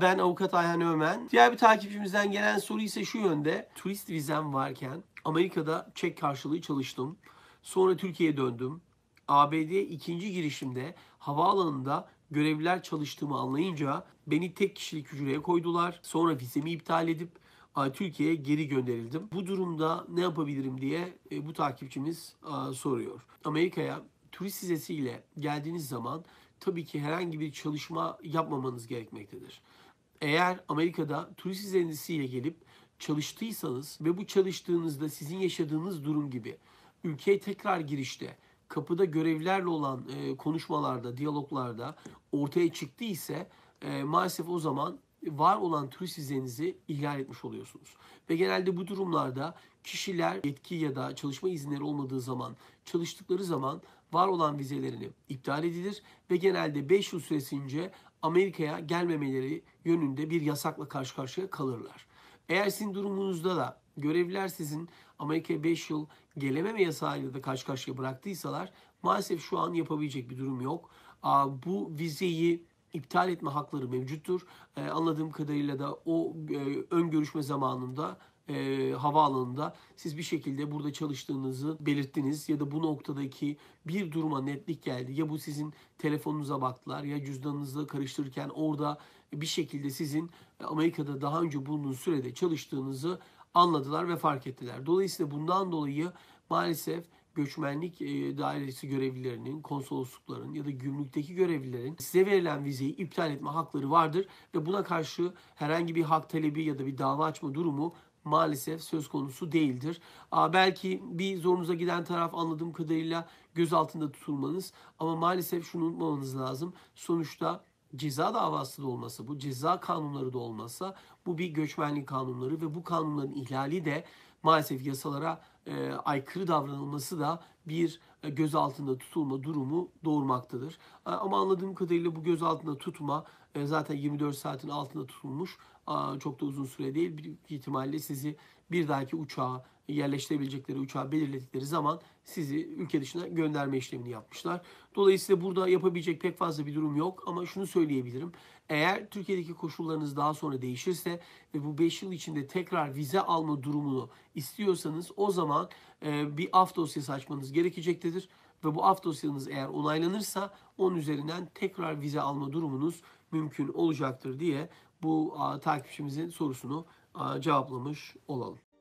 Ben avukat Ayhan Ömen. Diğer bir takipçimizden gelen soru ise şu yönde. Turist vizem varken Amerika'da çek karşılığı çalıştım. Sonra Türkiye'ye döndüm. ABD'ye ikinci girişimde havaalanında görevliler çalıştığımı anlayınca beni tek kişilik hücreye koydular. Sonra vizemi iptal edip Türkiye'ye geri gönderildim. Bu durumda ne yapabilirim diye e, bu takipçimiz soruyor. Amerika'ya turist vizesiyle geldiğiniz zaman tabii ki herhangi bir çalışma yapmamanız gerekmektedir. Eğer Amerika'da turist izlenisiyle gelip çalıştıysanız ve bu çalıştığınızda sizin yaşadığınız durum gibi ülkeye tekrar girişte kapıda görevlerle olan e, konuşmalarda, diyaloglarda ortaya çıktı ise e, maalesef o zaman var olan turist izninizi ihlal etmiş oluyorsunuz. Ve genelde bu durumlarda kişiler yetki ya da çalışma izinleri olmadığı zaman, çalıştıkları zaman var olan vizelerini iptal edilir ve genelde 5 yıl süresince Amerika'ya gelmemeleri yönünde bir yasakla karşı karşıya kalırlar. Eğer sizin durumunuzda da görevliler sizin Amerika'ya 5 yıl gelememe yasağıyla da karşı karşıya bıraktıysalar maalesef şu an yapabilecek bir durum yok. Bu vizeyi iptal etme hakları mevcuttur. Ee, anladığım kadarıyla da o e, ön görüşme zamanında e, havaalanında siz bir şekilde burada çalıştığınızı belirttiniz ya da bu noktadaki bir duruma netlik geldi. Ya bu sizin telefonunuza baktılar ya cüzdanınızla karıştırırken orada bir şekilde sizin e, Amerika'da daha önce bulunduğunuz sürede çalıştığınızı anladılar ve fark ettiler. Dolayısıyla bundan dolayı maalesef göçmenlik e, dairesi görevlilerinin, konsoloslukların ya da gümrükteki görevlilerin size verilen vizeyi iptal etme hakları vardır ve buna karşı herhangi bir hak talebi ya da bir dava açma durumu maalesef söz konusu değildir. Aa, belki bir zorunuza giden taraf anladığım kadarıyla göz altında tutulmanız ama maalesef şunu unutmamanız lazım. Sonuçta ceza davası da olmasa bu ceza kanunları da olmasa bu bir göçmenlik kanunları ve bu kanunların ihlali de maalesef yasalara e, aykırı davranılması da bir e, göz altında tutulma durumu doğurmaktadır. E, ama anladığım kadarıyla bu göz altında tutma e, zaten 24 saatin altında tutulmuş çok da uzun süre değil. Büyük ihtimalle sizi bir dahaki uçağa yerleştirebilecekleri uçağı belirledikleri zaman sizi ülke dışına gönderme işlemini yapmışlar. Dolayısıyla burada yapabilecek pek fazla bir durum yok ama şunu söyleyebilirim. Eğer Türkiye'deki koşullarınız daha sonra değişirse ve bu 5 yıl içinde tekrar vize alma durumunu istiyorsanız o zaman bir af dosyası açmanız gerekecektedir. Ve bu af dosyanız eğer onaylanırsa onun üzerinden tekrar vize alma durumunuz mümkün olacaktır diye bu takipçimizin sorusunu cevaplamış olalım.